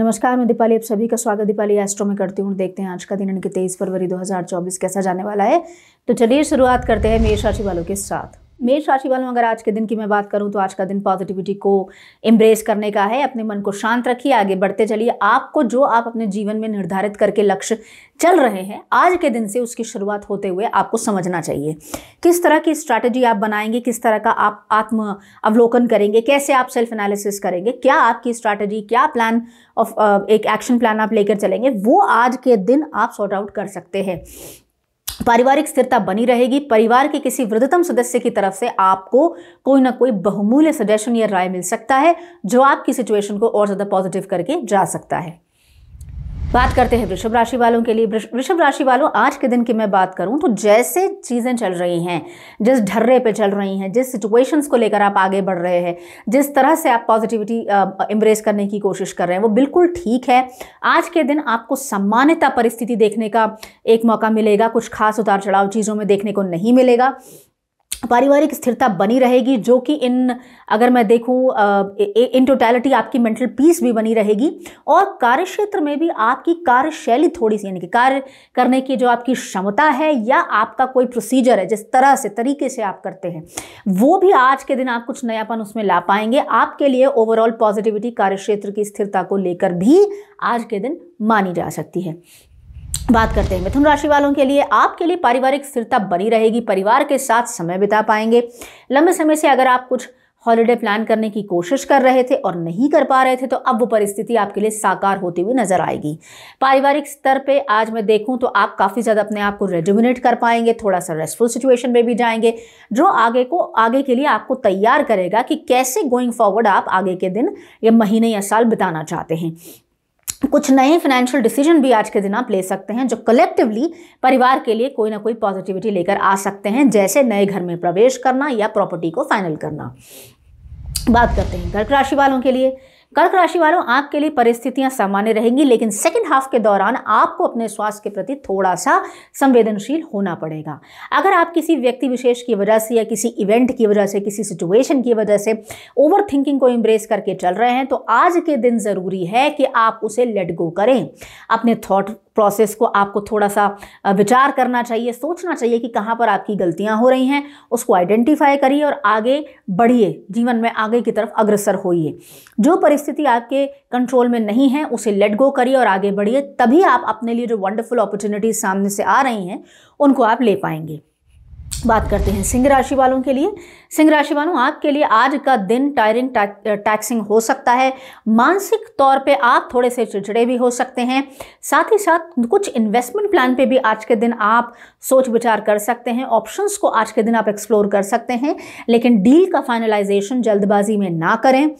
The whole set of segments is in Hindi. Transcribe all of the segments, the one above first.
नमस्कार मैं दीपाली आप सभी का स्वागत दीपाली एस्ट्रो में करती हूँ देखते हैं आज का दिन इनके तेईस फरवरी 2024 कैसा जाने वाला है तो चलिए शुरुआत करते हैं मेष राशि वालों के साथ मेष राशि वालों अगर आज के दिन की मैं बात करूं तो आज का दिन पॉजिटिविटी को एम्ब्रेस करने का है अपने मन को शांत रखिए आगे बढ़ते चलिए आपको जो आप अपने जीवन में निर्धारित करके लक्ष्य चल रहे हैं आज के दिन से उसकी शुरुआत होते हुए आपको समझना चाहिए किस तरह की स्ट्रैटेजी आप बनाएंगे किस तरह का आप आत्म अवलोकन करेंगे कैसे आप सेल्फ एनालिसिस करेंगे क्या आपकी स्ट्रैटेजी क्या प्लान ऑफ uh, एक एक्शन प्लान आप लेकर चलेंगे वो आज के दिन आप सॉर्ट आउट कर सकते हैं पारिवारिक स्थिरता बनी रहेगी परिवार के किसी वृद्धतम सदस्य की तरफ से आपको कोई ना कोई बहुमूल्य सजेशन या राय मिल सकता है जो आपकी सिचुएशन को और ज़्यादा पॉजिटिव करके जा सकता है बात करते हैं वृषभ राशि वालों के लिए वृषभ राशि वालों आज के दिन की मैं बात करूं तो जैसे चीज़ें चल रही हैं जिस ढर्रे पे चल रही हैं जिस सिचुएशंस को लेकर आप आगे बढ़ रहे हैं जिस तरह से आप पॉजिटिविटी एम्ब्रेस करने की कोशिश कर रहे हैं वो बिल्कुल ठीक है आज के दिन आपको सम्मान्यता परिस्थिति देखने का एक मौका मिलेगा कुछ खास उतार चढ़ाव चीज़ों में देखने को नहीं मिलेगा पारिवारिक स्थिरता बनी रहेगी जो कि इन अगर मैं देखूँ इन टोटैलिटी आपकी मेंटल पीस भी बनी रहेगी और कार्य क्षेत्र में भी आपकी कार्यशैली थोड़ी सी यानी कि कार्य करने की जो आपकी क्षमता है या आपका कोई प्रोसीजर है जिस तरह से तरीके से आप करते हैं वो भी आज के दिन आप कुछ नयापन उसमें ला पाएंगे आपके लिए ओवरऑल पॉजिटिविटी कार्य क्षेत्र की स्थिरता को लेकर भी आज के दिन मानी जा सकती है बात करते हैं मिथुन राशि वालों के लिए आपके लिए पारिवारिक स्थिरता बनी रहेगी परिवार के साथ समय बिता पाएंगे लंबे समय से अगर आप कुछ हॉलीडे प्लान करने की कोशिश कर रहे थे और नहीं कर पा रहे थे तो अब वो परिस्थिति आपके लिए साकार होती हुई नजर आएगी पारिवारिक स्तर पे आज मैं देखूं तो आप काफ़ी ज़्यादा अपने आप को रेजुमिनेट कर पाएंगे थोड़ा सा रेस्टफुल सिचुएशन में भी जाएंगे जो आगे को आगे के लिए आपको तैयार करेगा कि कैसे गोइंग फॉरवर्ड आप आगे के दिन या महीने या साल बिताना चाहते हैं कुछ नए फाइनेंशियल डिसीजन भी आज के दिन आप ले सकते हैं जो कलेक्टिवली परिवार के लिए कोई ना कोई पॉजिटिविटी लेकर आ सकते हैं जैसे नए घर में प्रवेश करना या प्रॉपर्टी को फाइनल करना बात करते हैं कर्क राशि वालों के लिए कर्क राशि वालों आपके लिए परिस्थितियां सामान्य रहेंगी लेकिन सेकेंड हाफ के दौरान आपको अपने स्वास्थ्य के प्रति थोड़ा सा संवेदनशील होना पड़ेगा अगर आप किसी व्यक्ति विशेष की वजह से या किसी इवेंट की वजह से किसी सिचुएशन की वजह से ओवर थिंकिंग को इम्ब्रेस करके चल रहे हैं तो आज के दिन ज़रूरी है कि आप उसे लेट गो करें अपने थॉट प्रोसेस को आपको थोड़ा सा विचार करना चाहिए सोचना चाहिए कि कहाँ पर आपकी गलतियाँ हो रही हैं उसको आइडेंटिफाई करिए और आगे बढ़िए जीवन में आगे की तरफ अग्रसर होइए जो परिस्थिति स्थिति आपके कंट्रोल में नहीं है उसे लेट गो करिए और आगे बढ़िए तभी आप अपने लिए जो वंडरफुल अपॉर्चुनिटीज सामने से आ रही हैं उनको आप ले पाएंगे बात करते हैं सिंह राशि वालों के लिए सिंह राशि वालों आपके लिए आज का दिन टायरिंग टैक्सिंग uh, हो सकता है मानसिक तौर पे आप थोड़े से चिड़चिड़े भी हो सकते हैं साथ ही साथ कुछ इन्वेस्टमेंट प्लान पे भी आज के दिन आप सोच विचार कर सकते हैं ऑप्शंस को आज के दिन आप एक्सप्लोर कर सकते हैं लेकिन डील का फाइनलाइजेशन जल्दबाजी में ना करें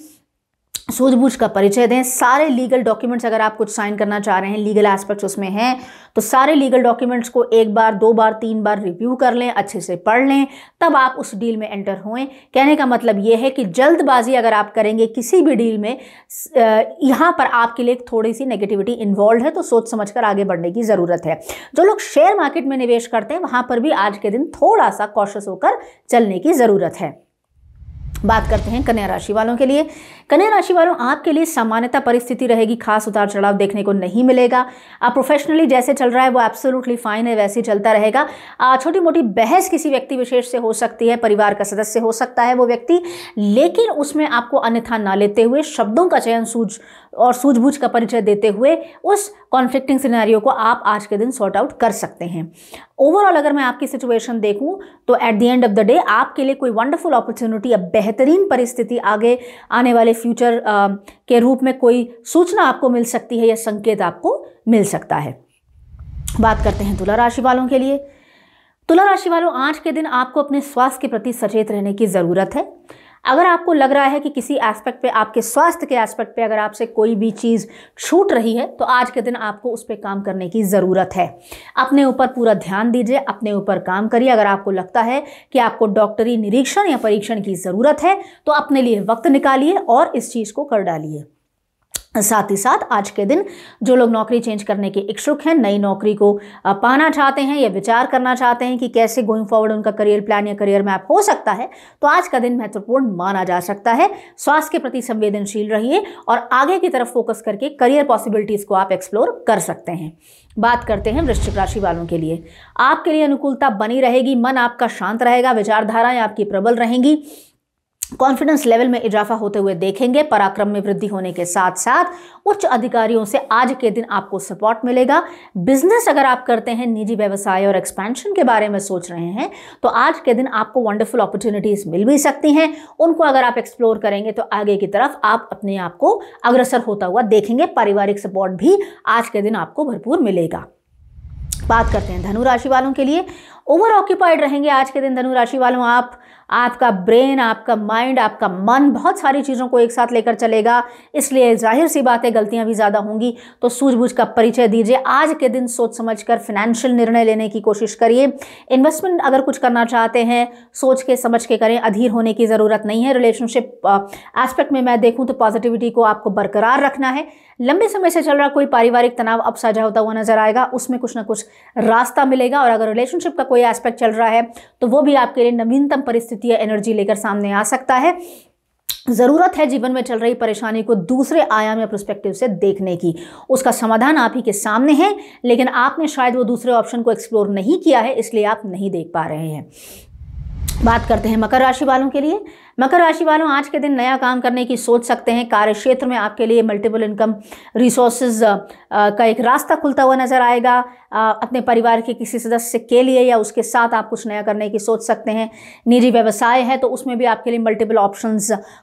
सूझबूझ का परिचय दें सारे लीगल डॉक्यूमेंट्स अगर आप कुछ साइन करना चाह रहे हैं लीगल एस्पेक्ट्स उसमें हैं तो सारे लीगल डॉक्यूमेंट्स को एक बार दो बार तीन बार रिव्यू कर लें अच्छे से पढ़ लें तब आप उस डील में एंटर हुए कहने का मतलब ये है कि जल्दबाजी अगर आप करेंगे किसी भी डील में यहाँ पर आपके लिए थोड़ी सी नेगेटिविटी इन्वॉल्व है तो सोच समझ कर आगे बढ़ने की ज़रूरत है जो लोग शेयर मार्केट में निवेश करते हैं वहाँ पर भी आज के दिन थोड़ा सा कॉशस होकर चलने की ज़रूरत है बात करते हैं कन्या राशि वालों के लिए कन्या राशि वालों आपके लिए सामान्यता परिस्थिति रहेगी खास उतार चढ़ाव देखने को नहीं मिलेगा आप प्रोफेशनली जैसे चल रहा है वो एब्सोल्युटली फाइन है वैसे ही चलता रहेगा छोटी मोटी बहस किसी व्यक्ति विशेष से हो सकती है परिवार का सदस्य हो सकता है वो व्यक्ति लेकिन उसमें आपको अन्यथा ना लेते हुए शब्दों का चयन सूझ और सूझबूझ का परिचय देते हुए उस कॉन्फ्लिक्टिंग सिनेरियो को आप आज के दिन सॉर्ट आउट कर सकते हैं ओवरऑल अगर मैं आपकी सिचुएशन देखूं तो at the end of the day आपके लिए कोई वंडरफुल अपॉर्चुनिटी या बेहतरीन परिस्थिति आगे आने वाले फ्यूचर के रूप में कोई सूचना आपको मिल सकती है या संकेत आपको मिल सकता है बात करते हैं तुला राशि वालों के लिए तुला राशि वालों आज के दिन आपको अपने स्वास्थ्य के प्रति सचेत रहने की ज़रूरत है अगर आपको लग रहा है कि किसी एस्पेक्ट पे आपके स्वास्थ्य के एस्पेक्ट पे अगर आपसे कोई भी चीज़ छूट रही है तो आज के दिन आपको उस पर काम करने की ज़रूरत है अपने ऊपर पूरा ध्यान दीजिए अपने ऊपर काम करिए अगर आपको लगता है कि आपको डॉक्टरी निरीक्षण या परीक्षण की ज़रूरत है तो अपने लिए वक्त निकालिए और इस चीज़ को कर डालिए साथ ही साथ आज के दिन जो लोग नौकरी चेंज करने के इच्छुक हैं नई नौकरी को पाना चाहते हैं या विचार करना चाहते हैं कि कैसे गोइंग फॉरवर्ड उनका करियर प्लान या करियर मैप हो सकता है तो आज का दिन महत्वपूर्ण माना जा सकता है स्वास्थ्य के प्रति संवेदनशील रहिए और आगे की तरफ फोकस करके करियर पॉसिबिलिटीज़ को आप एक्सप्लोर कर सकते हैं बात करते हैं वृश्चिक राशि वालों के लिए आपके लिए अनुकूलता बनी रहेगी मन आपका शांत रहेगा विचारधाराएं आपकी प्रबल रहेंगी कॉन्फिडेंस लेवल में इजाफा होते हुए देखेंगे पराक्रम में वृद्धि होने के साथ साथ उच्च अधिकारियों से आज के दिन आपको सपोर्ट मिलेगा बिजनेस अगर आप करते हैं निजी व्यवसाय और एक्सपेंशन के बारे में सोच रहे हैं तो आज के दिन आपको वंडरफुल अपॉर्चुनिटीज मिल भी सकती हैं उनको अगर आप एक्सप्लोर करेंगे तो आगे की तरफ आप अपने आप को अग्रसर होता हुआ देखेंगे पारिवारिक सपोर्ट भी आज के दिन आपको भरपूर मिलेगा बात करते हैं धनु राशि वालों के लिए ओवर ऑक्यूपाइड रहेंगे आज के दिन धनु राशि वालों आप आपका ब्रेन आपका माइंड आपका मन बहुत सारी चीज़ों को एक साथ लेकर चलेगा इसलिए जाहिर सी बातें गलतियाँ भी ज़्यादा होंगी तो सूझबूझ का परिचय दीजिए आज के दिन सोच समझ कर फाइनेंशियल निर्णय लेने की कोशिश करिए इन्वेस्टमेंट अगर कुछ करना चाहते हैं सोच के समझ के करें अधीर होने की ज़रूरत नहीं है रिलेशनशिप एस्पेक्ट में मैं देखूँ तो पॉजिटिविटी को आपको बरकरार रखना है लंबे समय से चल रहा कोई पारिवारिक तनाव अब साझा होता हुआ नजर आएगा उसमें कुछ ना कुछ रास्ता मिलेगा और अगर रिलेशनशिप का कोई एस्पेक्ट चल रहा है तो वो भी आपके लिए नवीनतम परिस्थिति या एनर्जी लेकर सामने आ सकता है ज़रूरत है जीवन में चल रही परेशानी को दूसरे आयाम या प्रस्पेक्टिव से देखने की उसका समाधान आप ही के सामने है लेकिन आपने शायद वो दूसरे ऑप्शन को एक्सप्लोर नहीं किया है इसलिए आप नहीं देख पा रहे हैं बात करते हैं मकर राशि वालों के लिए मकर राशि वालों आज के दिन नया काम करने की सोच सकते हैं कार्य क्षेत्र में आपके लिए मल्टीपल इनकम रिसोर्सेज का एक रास्ता खुलता हुआ नजर आएगा अपने परिवार के किसी सदस्य के लिए या उसके साथ आप कुछ नया करने की सोच सकते हैं निजी व्यवसाय है तो उसमें भी आपके लिए मल्टीपल ऑप्शन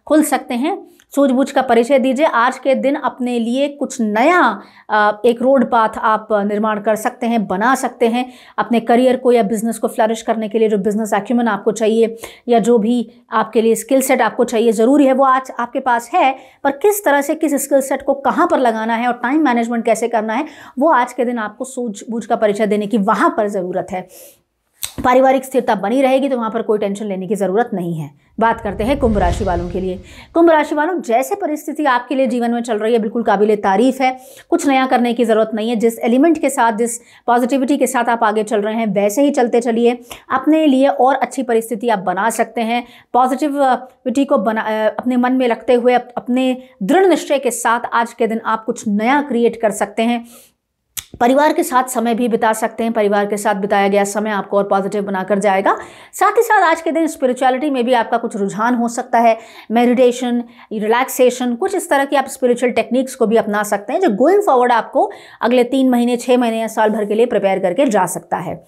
खुल सकते हैं सूझबूझ का परिचय दीजिए आज के दिन अपने लिए कुछ नया एक रोड पाथ आप निर्माण कर सकते हैं बना सकते हैं अपने करियर को या बिजनेस को फ्लरिश करने के लिए जो बिजनेस एक्यूमेंट आपको चाहिए चाहिए या जो भी आपके लिए स्किल सेट आपको चाहिए ज़रूरी है वो आज आपके पास है पर किस तरह से किस स्किल सेट को कहाँ पर लगाना है और टाइम मैनेजमेंट कैसे करना है वो आज के दिन आपको सूझ बूझ का परिचय देने की वहाँ पर ज़रूरत है पारिवारिक स्थिरता बनी रहेगी तो वहाँ पर कोई टेंशन लेने की ज़रूरत नहीं है बात करते हैं कुंभ राशि वालों के लिए कुंभ राशि वालों जैसे परिस्थिति आपके लिए जीवन में चल रही है बिल्कुल काबिल तारीफ है कुछ नया करने की ज़रूरत नहीं है जिस एलिमेंट के साथ जिस पॉजिटिविटी के साथ आप आगे चल रहे हैं वैसे ही चलते चलिए अपने लिए और अच्छी परिस्थिति आप बना सकते हैं पॉजिटिविटी को बना अपने मन में रखते हुए अपने दृढ़ निश्चय के साथ आज के दिन आप कुछ नया क्रिएट कर सकते हैं परिवार के साथ समय भी बिता सकते हैं परिवार के साथ बिताया गया समय आपको और पॉजिटिव बनाकर जाएगा साथ ही साथ आज के दिन स्पिरिचुअलिटी में भी आपका कुछ रुझान हो सकता है मेडिटेशन रिलैक्सेशन कुछ इस तरह की आप स्पिरिचुअल टेक्निक्स को भी अपना सकते हैं जो गोइंग फॉरवर्ड आपको अगले तीन महीने छः महीने या साल भर के लिए प्रिपेयर करके जा सकता है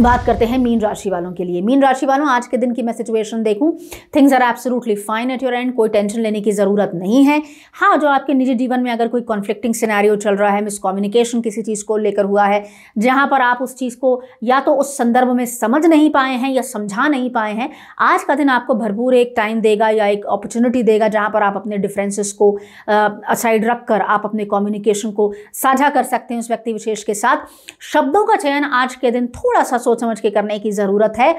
बात करते हैं मीन राशि वालों के लिए मीन राशि वालों आज के दिन की मैं सिचुएशन देखूं things are absolutely fine at your end कोई टेंशन लेने की ज़रूरत नहीं है हाँ जो आपके निजी जीवन में अगर कोई कॉन्फ्लिक्टिंग सिनेरियो चल रहा है मिसकम्युनिकेशन किसी चीज़ को लेकर हुआ है जहाँ पर आप उस चीज़ को या तो उस संदर्भ में समझ नहीं पाए हैं या समझा नहीं पाए हैं आज का दिन आपको भरपूर एक टाइम देगा या एक अपॉर्चुनिटी देगा जहाँ पर आप अपने डिफ्रेंसेस को साइड रख कर आप अपने कम्युनिकेशन को साझा कर सकते हैं उस व्यक्ति विशेष के साथ शब्दों का चयन आज के दिन थोड़ा सा सोच समझ के करने की ज़रूरत है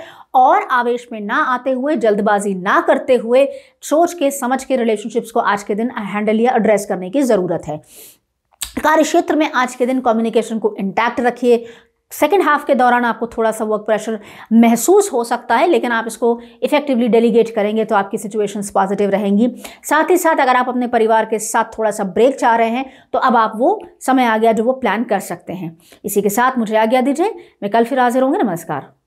और आवेश में ना आते हुए जल्दबाजी ना करते हुए सोच के समझ के रिलेशनशिप्स को आज के दिन हैंडल या एड्रेस करने की ज़रूरत है कार्य क्षेत्र में आज के दिन कम्युनिकेशन को इंटैक्ट रखिए सेकेंड हाफ के दौरान आपको थोड़ा सा वर्क प्रेशर महसूस हो सकता है लेकिन आप इसको इफेक्टिवली डेलीगेट करेंगे तो आपकी सिचुएशंस पॉजिटिव रहेंगी साथ ही साथ अगर आप अपने परिवार के साथ थोड़ा सा ब्रेक चाह रहे हैं तो अब आप वो समय आ गया जो वो प्लान कर सकते हैं इसी के साथ मुझे आज्ञा दीजिए मैं कल फिर हाजिर होंगे नमस्कार